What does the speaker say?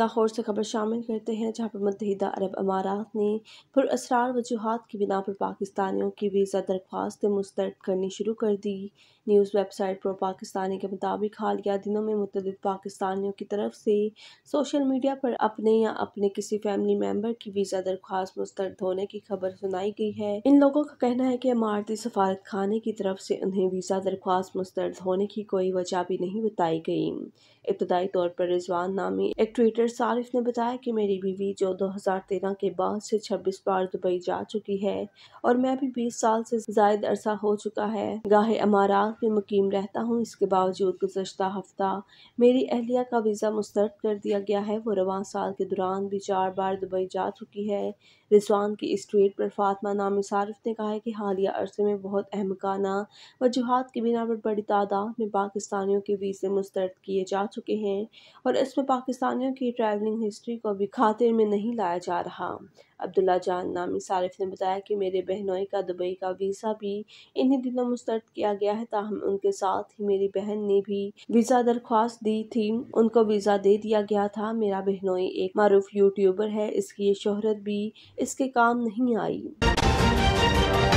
लाहौर से खबर शामिल करते हैं जहाँ पर मतहदा अरब अमारात ने पुरसरार वजूहत की बिना पर पाकिस्तानियों की वीज़ा दरख्वास्त मुस्तरद करनी शुरू कर दी न्यूज़ वेबसाइट प्रो पाकिस्तानी के मुताबिक हालिया दिनों में मुतद पाकिस्तानियों की तरफ से सोशल मीडिया पर अपने या अपने किसी फैमिली मेम्बर की वीज़ा दरख्वास्त मुस्तरद होने की खबर सुनाई गई है इन लोगों का कहना है कि इमारती सफारत खाने की तरफ से उन्हें वीज़ा दरख्वास्त मुस्तरद होने की कोई वजह भी नहीं बताई गई इब्तदाई तौर पर रिजवान नामी एक ट्विटर डॉक्टर सारिफ ने बताया कि मेरी बीवी जो 2013 के बाद से 26 बार दुबई जा चुकी है और मैं भी 20 साल से जायद अरसा हो चुका है गाहे अमारात में मुकीम रहता हूँ इसके बावजूद गुजशत हफ्ता मेरी अहलिया का वीज़ा मुस्तरद कर दिया गया है वो रवा साल के दौरान भी चार बार दुबई जा चुकी है रिजवान की इस ट्वीट पर फातमा नामी सारिफ ने कहा है कि हालिया अरसे में बहुत अहमकाना वजूहत की बिना पर बड़ी तादाद में पाकिस्तानियों के वीज़े मुस्तरद किए जा चुके हैं और इसमें पाकिस्तानियों की ट्रैवलिंग हिस्ट्री को भी खातिर में नहीं लाया जा रहा अब्दुल्ला जान नामी सारिफ ने बताया कि मेरे बहनोई का दुबई का वीज़ा भी इन्हीं दिनों मुस्तरद किया गया है ताहम उनके साथ ही मेरी बहन ने भी वीज़ा दरख्वास्त दी थी उनको वीज़ा दे दिया गया था मेरा बहनोई एक मरूफ यूट्यूबर है इसकी ये शोहरत भी इसके काम नहीं आई